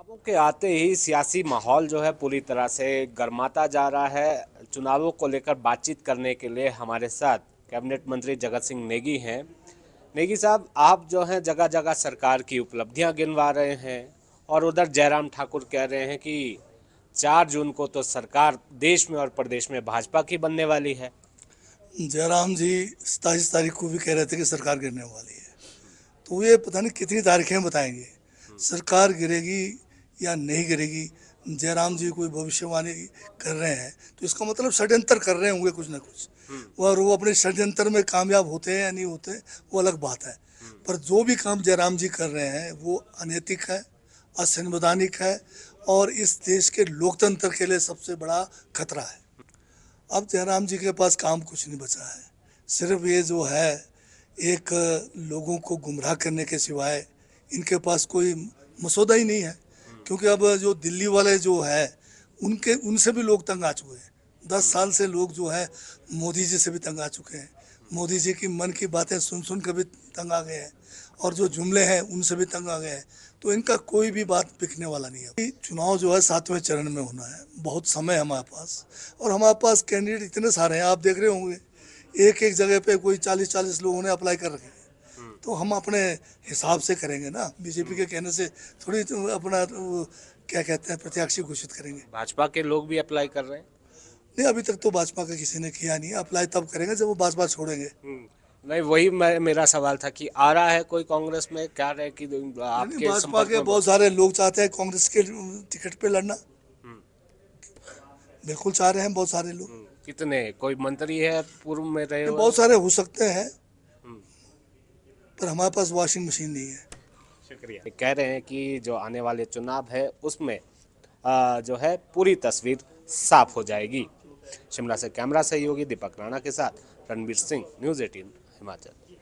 चुनावों के आते ही सियासी माहौल जो है पूरी तरह से गर्माता जा रहा है चुनावों को लेकर बातचीत करने के लिए हमारे साथ कैबिनेट मंत्री जगत सिंह नेगी हैं नेगी साहब आप जो हैं जगह जगह सरकार की उपलब्धियां गिनवा रहे हैं और उधर जयराम ठाकुर कह रहे हैं कि चार जून को तो सरकार देश में और प्रदेश में भाजपा की बनने वाली है जयराम जी सताईस तारीख को भी कह रहे थे कि सरकार गिरने वाली है तो ये पता नहीं कितनी तारीखें बताएंगे सरकार गिरेगी या नहीं गिरेगी जयराम जी कोई भविष्यवाणी कर रहे हैं तो इसका मतलब षड्यंत्र कर रहे होंगे कुछ ना कुछ हम्म। और वो अपने षड्यंत्र में कामयाब होते हैं या नहीं होते वो अलग बात है हम्म। पर जो भी काम जयराम जी कर रहे हैं वो अनैतिक है असंवैधानिक है और इस देश के लोकतंत्र के लिए सबसे बड़ा खतरा है अब जयराम जी के पास काम कुछ नहीं बचा है सिर्फ ये जो है एक लोगों को गुमराह करने के सिवाय इनके पास कोई मसौदा ही नहीं है क्योंकि अब जो दिल्ली वाले जो है उनके उनसे भी लोग तंग आ चुके हैं दस हम्म। साल से लोग जो है मोदी जी से भी तंग आ चुके हैं मोदी जी की मन की बातें सुन सुन कर भी तंग आ गए हैं और जो जुमले हैं उनसे भी तंग आ गए हैं तो इनका कोई भी बात बिकने वाला नहीं है चुनाव जो है सातवें चरण में होना है बहुत समय हमारे पास और हमारे पास कैंडिडेट इतने सारे हैं आप देख रहे होंगे एक एक जगह पे कोई चालीस चालीस लोगों ने अप्लाई कर रखे हैं तो हम अपने हिसाब से करेंगे ना बीजेपी के कहने से थोड़ी तो अपना तो क्या कहते हैं प्रत्याशी घोषित करेंगे भाजपा के लोग भी अप्लाई कर रहे हैं नहीं अभी तक तो भाजपा का किसी ने किया नहीं अप्लाई तब करेंगे जब वो भाजपा छोड़ेंगे हम्म। नहीं वही मेरा सवाल था कि आ रहा है कोई कांग्रेस में क्या रहे कि आपके भाजपा के बहुत सारे लोग चाहते हैं कांग्रेस के टिकट पे लड़ना हम्म। बिल्कुल चाह रहे हैं बहुत सारे लोग हम्म। कितने कोई मंत्री है पूर्व में रहे बहुत सारे हो सकते हैं पर हमारे पास वॉशिंग मशीन नहीं है शुक्रिया कह रहे हैं कि जो आने वाले चुनाव है उसमें जो है पूरी तस्वीर साफ हो जाएगी शिमला से कैमरा सहयोगी दीपक राणा के साथ रणवीर सिंह न्यूज़ एटीन हिमाचल